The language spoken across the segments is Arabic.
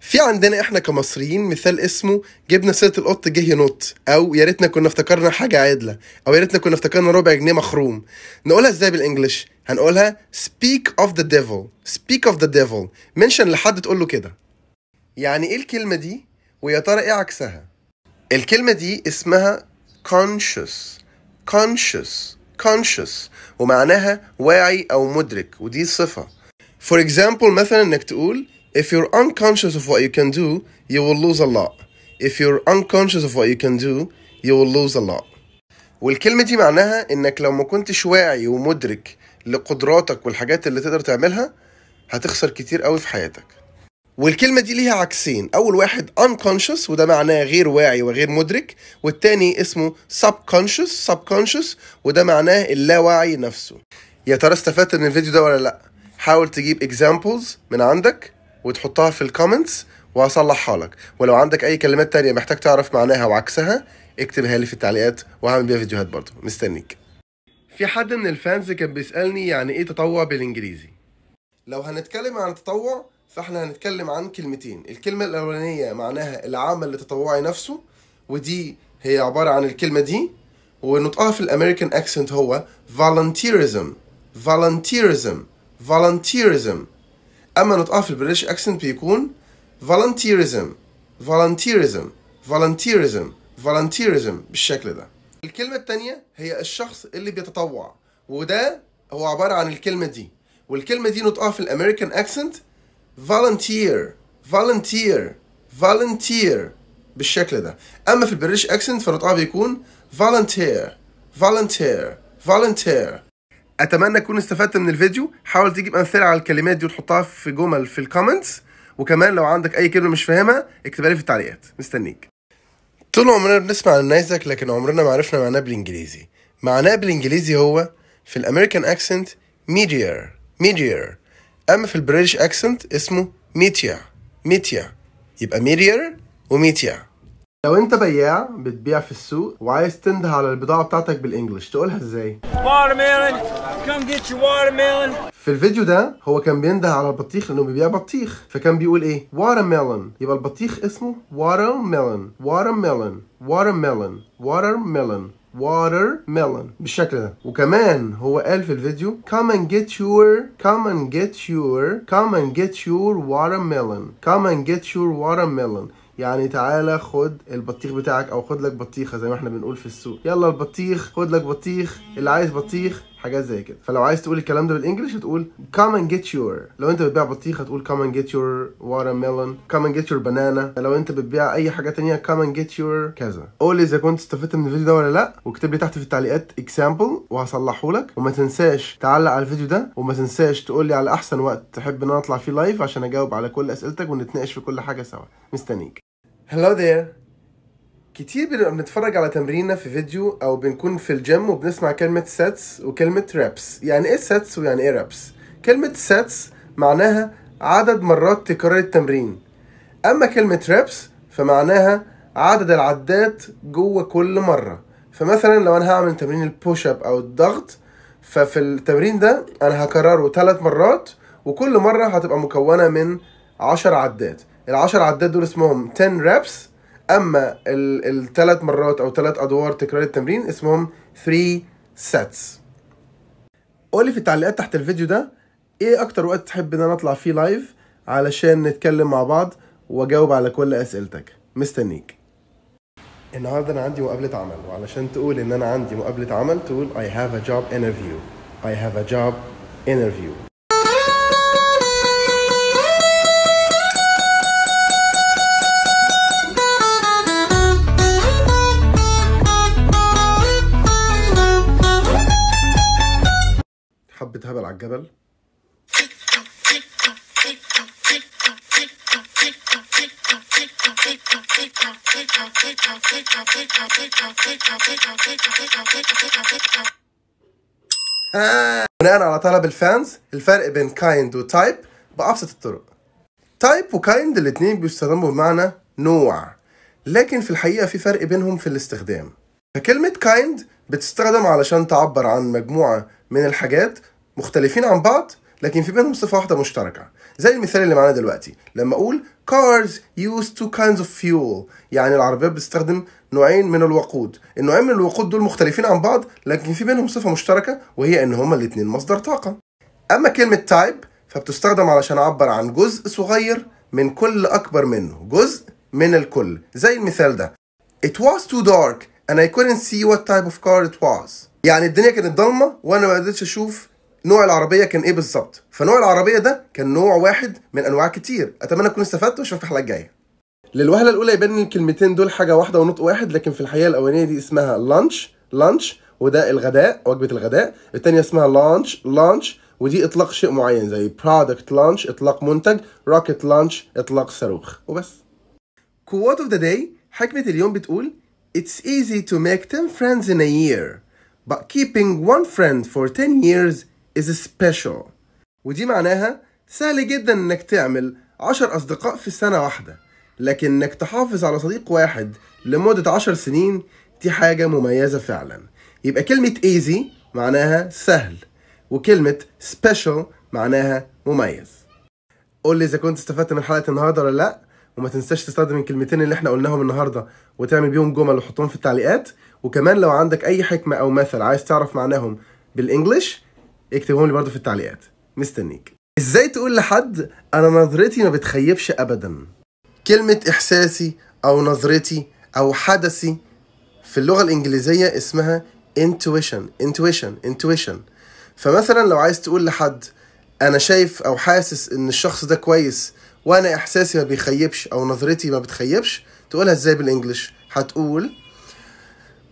في عندنا احنا كمصريين مثال اسمه جبنا سيره القط جه ينط او يا ريتنا كنا افتكرنا حاجه عادله او يا ريتنا كنا افتكرنا ربع جنيه مخروم نقولها ازاي بالانجلش هنقولها speak of the devil speak of the devil منشن لحد تقول له كده يعني ايه الكلمه دي ويا ترى ايه عكسها الكلمه دي اسمها conscious conscious conscious ومعناها واعي او مدرك ودي صفه فور example مثلا انك تقول If you're unconscious of what you can do, you will lose a lot. If you're unconscious of what you can do, you will lose a lot. والكلمة دي معناها إنك لو ما كنتش واعي ومدرك لقدراتك والحاجات اللي تقدر تعملها هتخسر كتير قوي في حياتك. والكلمة دي ليها عكسين، أول واحد unconscious وده معناه غير واعي وغير مدرك، والتاني اسمه subconscious subconscious وده معناه اللاوعي نفسه. يا ترى استفدت من الفيديو ده ولا لأ؟ حاول تجيب examples من عندك وتحطها في الكومنتس وهصلحها لك ولو عندك اي كلمات تانية محتاج تعرف معناها وعكسها اكتبها لي في التعليقات وهعمل بيها فيديوهات برضه مستنيك في حد من الفانز كان بيسالني يعني ايه تطوع بالانجليزي لو هنتكلم عن التطوع فاحنا هنتكلم عن كلمتين الكلمه الاولانيه معناها العمل التطوعي نفسه ودي هي عباره عن الكلمه دي ونطقها في الامريكان اكسنت هو volunteerism volunteerism volunteerism اما نطقها في البريتش اكسنت بيكون volunteerism volunteerism volunteerism volunteerism بالشكل ده الكلمة التانية هي الشخص اللي بيتطوع وده هو عبارة عن الكلمة دي والكلمة دي نطقها في الامريكان اكسنت volunteer volunteer volunteer بالشكل ده اما في البريتش اكسنت فنطقها بيكون volunteer volunteer volunteer اتمنى تكون استفدت من الفيديو حاول تجيب امثله على الكلمات دي وتحطها في جمل في الكومنتس وكمان لو عندك اي كلمه مش فاهمها اكتبها لي في التعليقات مستنيك طول عمرنا بنسمع عن النيزك لكن عمرنا ما عرفنا معناه بالانجليزي معناه بالانجليزي هو في الامريكان اكسنت ميدير ميدير اما في البريتش اكسنت اسمه ميتيا ميتيا يبقى ميدير وميتيا لو انت بياع بتبيع في السوق وعايز تنده على البضاعه بتاعتك بالانجلش تقولها ازاي في الفيديو ده هو كان بينده على البطيخ لانه بيبيع بطيخ فكان بيقول ايه watermelon يبقى البطيخ اسمه watermelon watermelon watermelon watermelon water melon بالشكل ده وكمان هو قال في الفيديو come and get your come and get your come and get your watermelon come and get your watermelon يعني تعالى خد البطيخ بتاعك او خد لك بطيخه زي ما احنا بنقول في السوق يلا البطيخ خد لك بطيخ اللي عايز بطيخ حاجات زي كده فلو عايز تقول الكلام ده بالانجلش هتقول come and get your لو انت بتبيع بطيخه هتقول come and get your watermelon come and get your banana لو انت بتبيع اي حاجه تانية come and get your كذا قول لي اذا كنت استفدت من الفيديو ده ولا لا واكتب لي تحت في التعليقات example وهصلحه لك وما تنساش تعلق على الفيديو ده وما تنساش تقول لي على احسن وقت تحب ان انا اطلع فيه لايف عشان اجاوب على كل اسئلتك ونتناقش في كل حاجه سوا مستنيك هلو ذير كتير بنبقى بنتفرج على تمريننا في فيديو او بنكون في الجيم وبنسمع كلمة ساتس وكلمة رابس يعني ايه ساتس ويعني ايه رابس كلمة ساتس معناها عدد مرات تكرار التمرين اما كلمة رابس فمعناها عدد العدات جوه كل مرة فمثلا لو انا هعمل تمرين البوش اب او الضغط ففي التمرين ده انا هكرره ثلاث مرات وكل مرة هتبقى مكونة من عشر عدات ال10 عداد دول اسمهم 10 رابس اما الثلاث مرات او ثلاث ادوار تكرار التمرين اسمهم 3 سيتس قول لي في التعليقات تحت الفيديو ده ايه اكتر وقت تحب ان انا اطلع فيه لايف علشان نتكلم مع بعض واجاوب على كل اسئلتك مستنيك النهارده انا عندي مقابله عمل وعلشان تقول ان انا عندي مقابله عمل تقول I have a job interview I have a job interview هبل على الجبل بناء على طلب الفانز الفرق بين كايند وتايب بأبسط الطرق تايب وكايند الاتنين بيستخدموا بمعنى نوع لكن في الحقيقة في فرق بينهم في الاستخدام فكلمة كايند بتستخدم علشان تعبر عن مجموعة من الحاجات مختلفين عن بعض لكن في بينهم صفة واحدة مشتركة زي المثال اللي معانا دلوقتي لما أقول cars use two kinds of fuel يعني العربيات بتستخدم نوعين من الوقود النوعين من الوقود دول مختلفين عن بعض لكن في بينهم صفة مشتركة وهي إن هما الاتنين مصدر طاقة أما كلمة type فبتستخدم علشان أعبر عن جزء صغير من كل أكبر منه جزء من الكل زي المثال ده It was too dark and I couldn't see what type of car it was يعني الدنيا كانت ضلمة وأنا ما قدرتش أشوف نوع العربيه كان ايه بالظبط فنوع العربيه ده كان نوع واحد من انواع كتير اتمنى تكونوا استفدتوا واشوفك في الحلقه الجايه للوهله الاولى يبان الكلمتين دول حاجه واحده ونطق واحد لكن في الحقيقه الاولانيه دي اسمها لانش لانش وده الغداء وجبه الغداء الثانيه اسمها لانش لانش ودي اطلاق شيء معين زي برودكت لانش اطلاق منتج روكت لانش اطلاق صاروخ وبس quote of the day حكمة اليوم بتقول It's easy to make 10 friends in a year but keeping one friend for 10 years is special ودي معناها سهل جدا انك تعمل عشر اصدقاء في سنة واحدة لكن انك تحافظ على صديق واحد لمدة عشر سنين دي حاجة مميزة فعلا يبقى كلمة easy معناها سهل وكلمة special معناها مميز قول لي اذا كنت استفدت من حلقة النهاردة ولا لأ وما تنساش تستخدم الكلمتين اللي احنا قلناهم النهارده وتعمل بيهم جمل وحطهم في التعليقات وكمان لو عندك اي حكمه او مثل عايز تعرف معناهم بالانجلش اكتبهم لي برضو في التعليقات مستنيك ازاي تقول لحد انا نظرتي ما بتخيبش ابدا كلمة احساسي او نظرتي او حدثي في اللغة الانجليزية اسمها intuition intuition intuition فمثلا لو عايز تقول لحد انا شايف او حاسس ان الشخص ده كويس وانا احساسي ما بيخيبش او نظرتي ما بتخيبش تقولها ازاي بالانجلش هتقول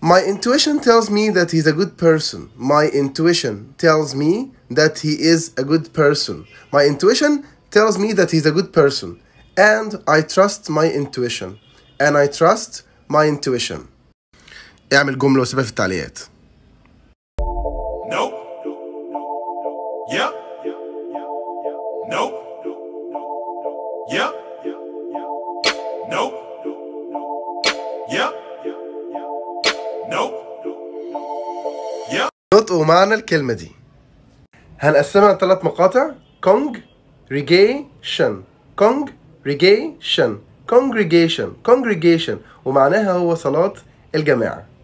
My intuition tells me that he's a good person. My intuition tells me that he is a good person. My intuition tells me that he's a good person. And I trust my intuition. And I trust my intuition. اعمل جملة وسيبها في التعليقات. نطقوا معنا الكلمة دي هنقسمها لثلاث مقاطع congregation ريجيشن congregation congregation ومعناها هو صلاة الجماعة